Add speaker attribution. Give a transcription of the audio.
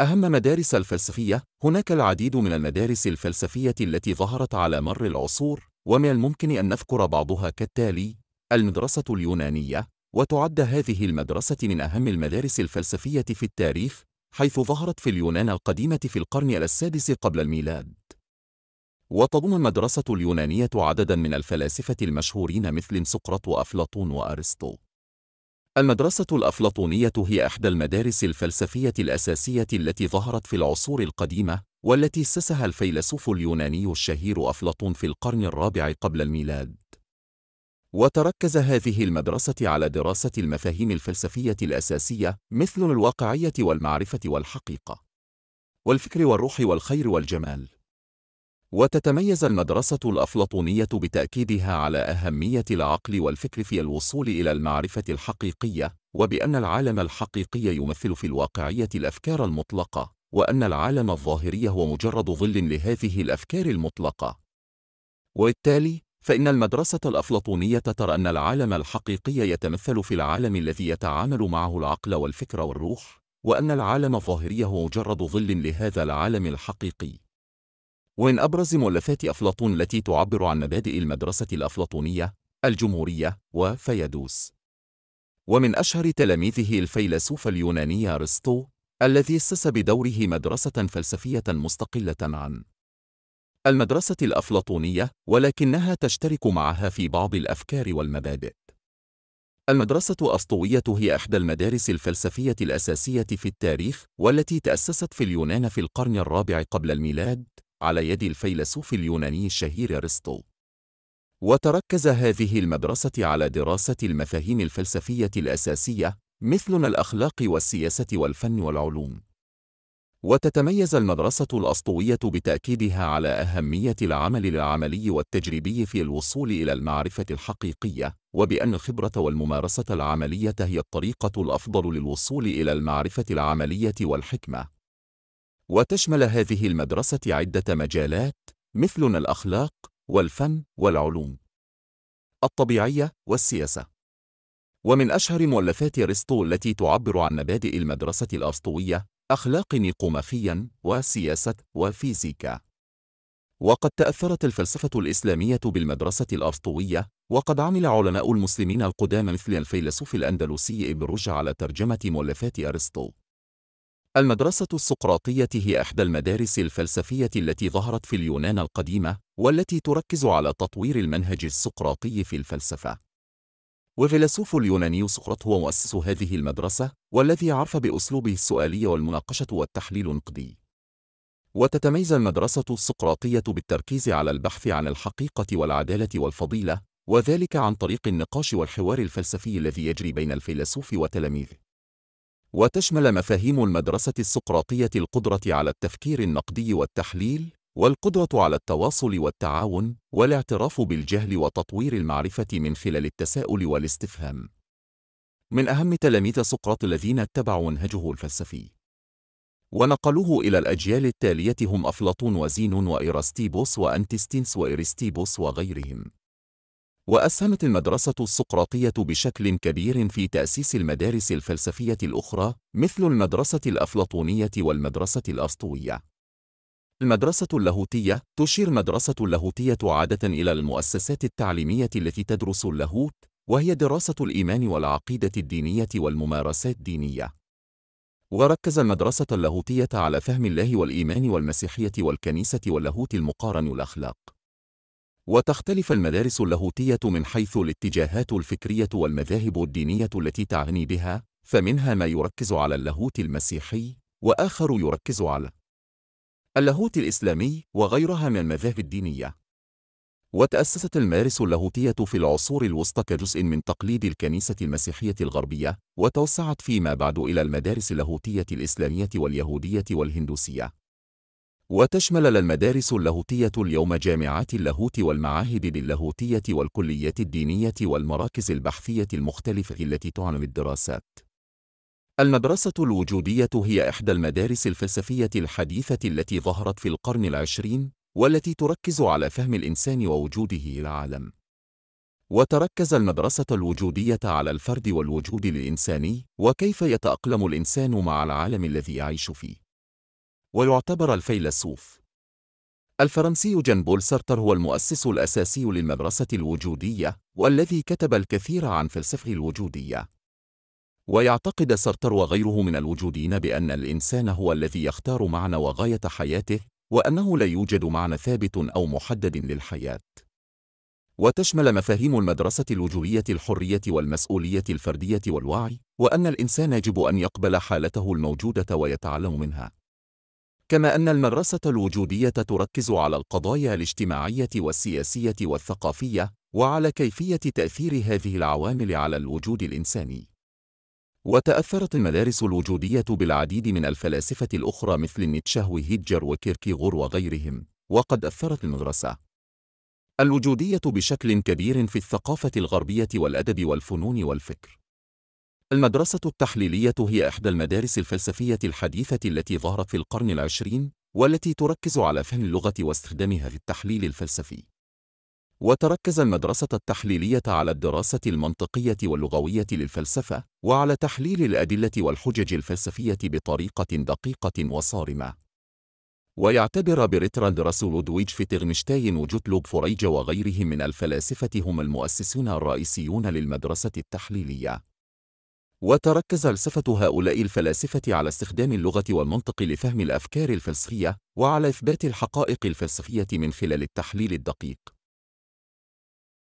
Speaker 1: أهم مدارس الفلسفية هناك العديد من المدارس الفلسفية التي ظهرت على مر العصور ومن الممكن أن نذكر بعضها كالتالي المدرسة اليونانية وتعد هذه المدرسة من أهم المدارس الفلسفية في التاريخ حيث ظهرت في اليونان القديمة في القرن السادس قبل الميلاد وتضم المدرسة اليونانية عددا من الفلاسفة المشهورين مثل سقراط وأفلاطون وأرسطو المدرسة الأفلاطونية هي إحدى المدارس الفلسفية الأساسية التي ظهرت في العصور القديمة والتي أسسها الفيلسوف اليوناني الشهير أفلاطون في القرن الرابع قبل الميلاد وتركز هذه المدرسة على دراسة المفاهيم الفلسفية الأساسية مثل الواقعية والمعرفة والحقيقة والفكر والروح والخير والجمال وتتميز المدرسة الأفلاطونية بتأكيدها على أهمية العقل والفكر في الوصول إلى المعرفة الحقيقية، وبأن العالم الحقيقي يمثل في الواقعية الأفكار المطلقة، وأن العالم الظاهري هو مجرد ظل لهذه الأفكار المطلقة. وبالتالي، فإن المدرسة الأفلاطونية ترى أن العالم الحقيقي يتمثل في العالم الذي يتعامل معه العقل والفكر والروح، وأن العالم الظاهري هو مجرد ظل لهذا العالم الحقيقي. ومن أبرز مؤلفات أفلاطون التي تعبر عن مبادئ المدرسة الأفلاطونية الجمهورية وفيدوس ومن أشهر تلاميذه الفيلسوف اليوناني أرسطو الذي أسس بدوره مدرسة فلسفية مستقلة عن المدرسة الأفلاطونية ولكنها تشترك معها في بعض الأفكار والمبادئ المدرسة أسطوية هي إحدى المدارس الفلسفية الأساسية في التاريخ والتي تأسست في اليونان في القرن الرابع قبل الميلاد على يد الفيلسوف اليوناني الشهير أرسطو وتركز هذه المدرسة على دراسة المفاهيم الفلسفية الأساسية مثلنا الأخلاق والسياسة والفن والعلوم وتتميز المدرسة الأسطوية بتأكيدها على أهمية العمل العملي والتجريبي في الوصول إلى المعرفة الحقيقية، وبأن الخبرة والممارسة العملية هي الطريقة الأفضل للوصول إلى المعرفة العملية والحكمة. وتشمل هذه المدرسة عدة مجالات مثلنا الأخلاق والفن والعلوم الطبيعية والسياسة ومن أشهر مؤلفات أرسطو التي تعبر عن مبادئ المدرسة الأرسطوية أخلاق نيقوماخيا وسياسة وفيزيكا وقد تأثرت الفلسفة الإسلامية بالمدرسة الأرسطوية وقد عمل علماء المسلمين القدامى مثل الفيلسوف الأندلسي ابن رشد على ترجمة مؤلفات أرسطو المدرسة السقراطية هي إحدى المدارس الفلسفية التي ظهرت في اليونان القديمة والتي تركز على تطوير المنهج السقراطي في الفلسفة. وفيلسوف اليوناني سقراط هو مؤسس هذه المدرسة والذي عرف بأسلوبه السؤالي والمناقشة والتحليل النقدي. وتتميز المدرسة السقراطية بالتركيز على البحث عن الحقيقة والعدالة والفضيلة وذلك عن طريق النقاش والحوار الفلسفي الذي يجري بين الفيلسوف وتلاميذه وتشمل مفاهيم المدرسة السقراطية القدرة على التفكير النقدي والتحليل، والقدرة على التواصل والتعاون، والاعتراف بالجهل وتطوير المعرفة من خلال التساؤل والاستفهام. من أهم تلاميذ سقراط الذين اتبعوا منهجه الفلسفي. ونقلوه إلى الأجيال التالية هم أفلاطون وزينون وإيرستيبوس وأنتستينس وإيرستيبوس وغيرهم. وأسهمت المدرسة السقراطية بشكل كبير في تأسيس المدارس الفلسفية الأخرى مثل المدرسة الأفلاطونية والمدرسة الأسطوية. المدرسة اللاهوتية تشير مدرسة اللاهوتية عادة إلى المؤسسات التعليمية التي تدرس اللاهوت، وهي دراسة الإيمان والعقيدة الدينية والممارسات الدينية. وركز المدرسة اللاهوتية على فهم الله والإيمان والمسيحية والكنيسة واللاهوت المقارن الأخلاق. وتختلف المدارس اللاهوتية من حيث الاتجاهات الفكرية والمذاهب الدينية التي تعني بها فمنها ما يركز على اللاهوت المسيحي وآخر يركز على اللاهوت الإسلامي وغيرها من المذاهب الدينية وتأسست المدارس اللاهوتية في العصور الوسطى كجزء من تقليد الكنيسة المسيحية الغربية وتوسعت فيما بعد إلى المدارس اللاهوتية الإسلامية واليهودية والهندوسية وتشمل المدارس اللاهوتية اليوم جامعات اللاهوت والمعاهد للاهوتية والكليات الدينية والمراكز البحثية المختلفة التي تعنى الدراسات. المدرسة الوجودية هي إحدى المدارس الفلسفية الحديثة التي ظهرت في القرن العشرين والتي تركز على فهم الإنسان ووجوده العالم. وتركز المدرسة الوجودية على الفرد والوجود الإنساني وكيف يتأقلم الإنسان مع العالم الذي يعيش فيه. ويعتبر الفيلسوف الفرنسي جان بول سارتر هو المؤسس الأساسي للمدرسة الوجودية والذي كتب الكثير عن فلسفة الوجودية ويعتقد سارتر وغيره من الوجودين بأن الإنسان هو الذي يختار معنى وغاية حياته وأنه لا يوجد معنى ثابت أو محدد للحياة وتشمل مفاهيم المدرسة الوجودية الحرية والمسؤولية الفردية والوعي وأن الإنسان يجب أن يقبل حالته الموجودة ويتعلم منها كما أن المدرسة الوجودية تركز على القضايا الاجتماعية والسياسية والثقافية وعلى كيفية تأثير هذه العوامل على الوجود الإنساني. وتأثرت المدارس الوجودية بالعديد من الفلاسفة الأخرى مثل نيتشه وهيدجر وكيركيغور وغيرهم، وقد أثرت المدرسة الوجودية بشكل كبير في الثقافة الغربية والأدب والفنون والفكر. المدرسة التحليلية هي إحدى المدارس الفلسفية الحديثة التي ظهرت في القرن العشرين والتي تركز على فهم اللغة واستخدامها في التحليل الفلسفي وتركز المدرسة التحليلية على الدراسة المنطقية واللغوية للفلسفة وعلى تحليل الأدلة والحجج الفلسفية بطريقة دقيقة وصارمة ويعتبر برتراند دويج في تغنشتاين وجوتلوب فريج وغيرهم من الفلاسفة هم المؤسسون الرئيسيون للمدرسة التحليلية وتركز فلسفة هؤلاء الفلاسفة على استخدام اللغة والمنطق لفهم الأفكار الفلسفية وعلى إثبات الحقائق الفلسفية من خلال التحليل الدقيق